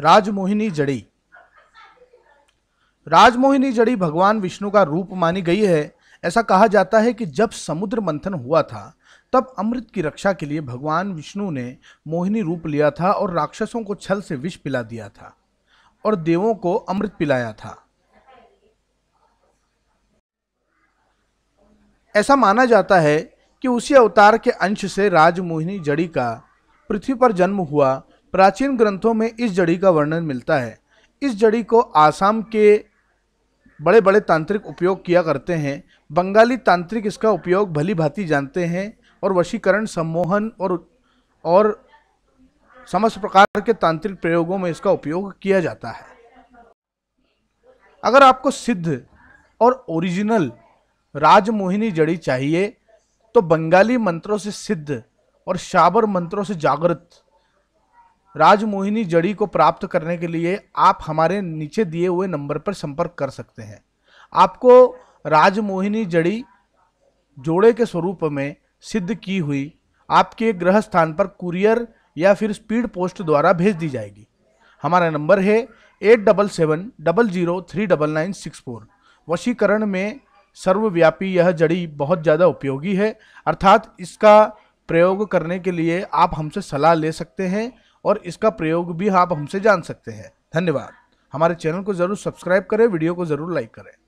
राजमोहिनी जड़ी राजमोहिनी जड़ी भगवान विष्णु का रूप मानी गई है ऐसा कहा जाता है कि जब समुद्र मंथन हुआ था तब अमृत की रक्षा के लिए भगवान विष्णु ने मोहिनी रूप लिया था और राक्षसों को छल से विष पिला दिया था और देवों को अमृत पिलाया था ऐसा माना जाता है कि उसी अवतार के अंश से राजमोहिनी जड़ी का पृथ्वी पर जन्म हुआ प्राचीन ग्रंथों में इस जड़ी का वर्णन मिलता है इस जड़ी को आसाम के बड़े बड़े तांत्रिक उपयोग किया करते हैं बंगाली तांत्रिक इसका उपयोग भली भांति जानते हैं और वशीकरण सम्मोहन और और समस्त प्रकार के तांत्रिक प्रयोगों में इसका उपयोग किया जाता है अगर आपको सिद्ध और ओरिजिनल राजमोहिनी जड़ी चाहिए तो बंगाली मंत्रों से सिद्ध और शाबर मंत्रों से जागृत राजमोहिनी जड़ी को प्राप्त करने के लिए आप हमारे नीचे दिए हुए नंबर पर संपर्क कर सकते हैं आपको राजमोहिनी जड़ी जोड़े के स्वरूप में सिद्ध की हुई आपके ग्रह स्थान पर कुरियर या फिर स्पीड पोस्ट द्वारा भेज दी जाएगी हमारा नंबर है eight double seven double zero three double nine six four वशीकरण में सर्वव्यापी यह जड़ी बहुत ज़्यादा उपयोगी है अर्थात इसका प्रयोग करने के लिए आप हमसे सलाह ले सकते हैं और इसका प्रयोग भी आप हमसे जान सकते हैं धन्यवाद हमारे चैनल को ज़रूर सब्सक्राइब करें वीडियो को ज़रूर लाइक करें